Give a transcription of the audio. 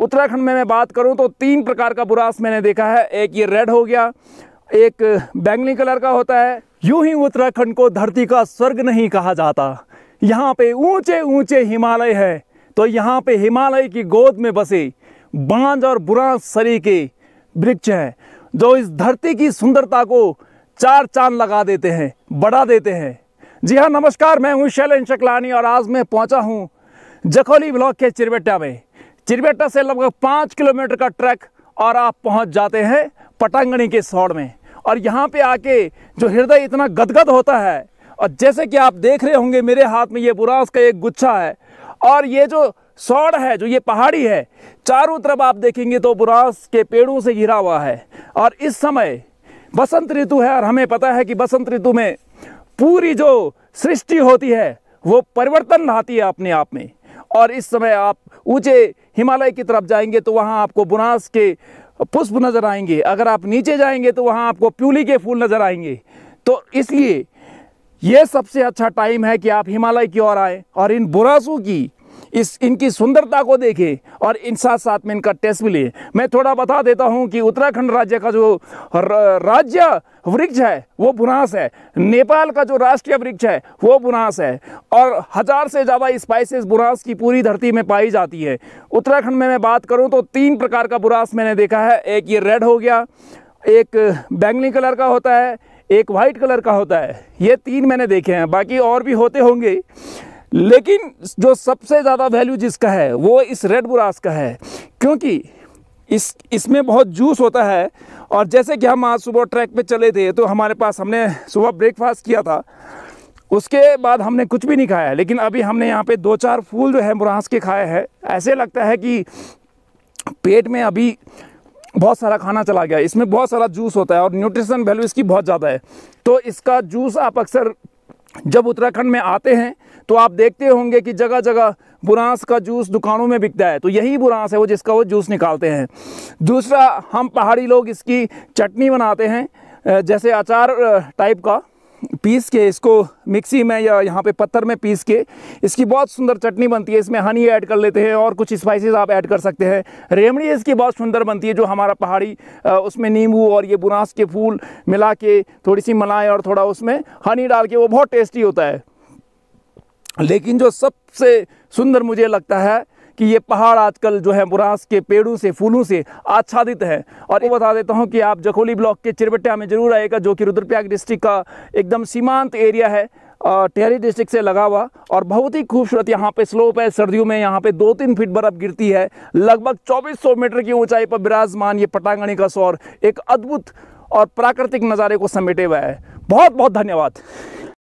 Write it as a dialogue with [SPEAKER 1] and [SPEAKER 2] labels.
[SPEAKER 1] उत्तराखंड में मैं बात करूं तो तीन प्रकार का बुरास मैंने देखा है एक ये रेड हो गया एक बैंगनी कलर का होता है यूं ही उत्तराखंड को धरती का स्वर्ग नहीं कहा जाता यहाँ पे ऊंचे ऊंचे हिमालय है तो यहाँ पे हिमालय की गोद में बसे बांझ और बुरास सरी के वृक्ष हैं जो इस धरती की सुंदरता को चार चांद लगा देते हैं बढ़ा देते हैं जी हाँ नमस्कार मैं हूँ शैलेन शक्लानी और आज मैं पहुँचा हूँ जखोली ब्लॉक के चिरबट्टा में चिरबेटा से लगभग पाँच किलोमीटर का ट्रैक और आप पहुंच जाते हैं पटांगणी के सौड़ में और यहाँ पे आके जो हृदय इतना गदगद होता है और जैसे कि आप देख रहे होंगे मेरे हाथ में ये बुरास का एक गुच्छा है और ये जो सौड़ है जो ये पहाड़ी है चारों तरफ आप देखेंगे तो बुरास के पेड़ों से घिरा हुआ है और इस समय बसंत ऋतु है और हमें पता है कि बसंत ऋतु में पूरी जो सृष्टि होती है वो परिवर्तन आती है अपने आप में और इस समय आप ऊँचे हिमालय की तरफ जाएंगे तो वहाँ आपको बुनास के पुष्प नज़र आएंगे अगर आप नीचे जाएंगे तो वहाँ आपको प्यूली के फूल नज़र आएंगे तो इसलिए ये सबसे अच्छा टाइम है कि आप हिमालय की ओर आएँ और इन बुरासों की इस इनकी सुंदरता को देखें और इन साथ साथ में इनका टेस्ट भी लें मैं थोड़ा बता देता हूँ कि उत्तराखंड राज्य का जो राज्य वृक्ष है वो बुनास है नेपाल का जो राष्ट्रीय वृक्ष है वो बुनास है और हज़ार से ज़्यादा स्पाइसेस बुरास की पूरी धरती में पाई जाती है उत्तराखंड में मैं बात करूँ तो तीन प्रकार का बुरास मैंने देखा है एक ये रेड हो गया एक बैंगनी कलर का होता है एक वाइट कलर का होता है ये तीन मैंने देखे हैं बाकी और भी होते होंगे लेकिन जो सबसे ज़्यादा वैल्यू जिसका है वो इस रेड बुरास का है क्योंकि इस इसमें बहुत जूस होता है और जैसे कि हम आज सुबह ट्रैक पे चले थे तो हमारे पास हमने सुबह ब्रेकफास्ट किया था उसके बाद हमने कुछ भी नहीं खाया लेकिन अभी हमने यहाँ पे दो चार फूल जो है बुरास के खाए हैं ऐसे लगता है कि पेट में अभी बहुत सारा खाना चला गया इसमें बहुत सारा जूस होता है और न्यूट्रिशन वैल्यू इसकी बहुत ज़्यादा है तो इसका जूस आप अक्सर जब उत्तराखंड में आते हैं तो आप देखते होंगे कि जगह जगह बुरांस का जूस दुकानों में बिकता है तो यही बुरांस है वो जिसका वो जूस निकालते हैं दूसरा हम पहाड़ी लोग इसकी चटनी बनाते हैं जैसे अचार टाइप का पीस के इसको मिक्सी में या यहाँ पे पत्थर में पीस के इसकी बहुत सुंदर चटनी बनती है इसमें हनी ऐड कर लेते हैं और कुछ स्पाइसेस आप ऐड कर सकते हैं रेमड़ी इसकी बहुत सुंदर बनती है जो हमारा पहाड़ी उसमें नींबू और ये बुरास के फूल मिला के थोड़ी सी मलाई और थोड़ा उसमें हनी डाल के वो बहुत टेस्टी होता है लेकिन जो सबसे सुंदर मुझे लगता है कि ये पहाड़ आजकल जो है बुरास के पेड़ों से फूलों से आच्छादित है और ये बता देता हूँ कि आप जखोली ब्लॉक के चिरबट्टा में ज़रूर आएगा जो कि रुद्रप्रयाग डिस्ट्रिक्ट का एकदम सीमांत एरिया है टेहरी डिस्ट्रिक्ट से लगा हुआ और बहुत ही खूबसूरत यहाँ पे स्लोप है सर्दियों में यहाँ पे दो तीन फीट बर्फ़ गिरती है लगभग 2400 मीटर की ऊंचाई पर विराजमान ये पटांगणी का सौर एक अद्भुत और प्राकृतिक नज़ारे को समेटे हुआ है बहुत बहुत धन्यवाद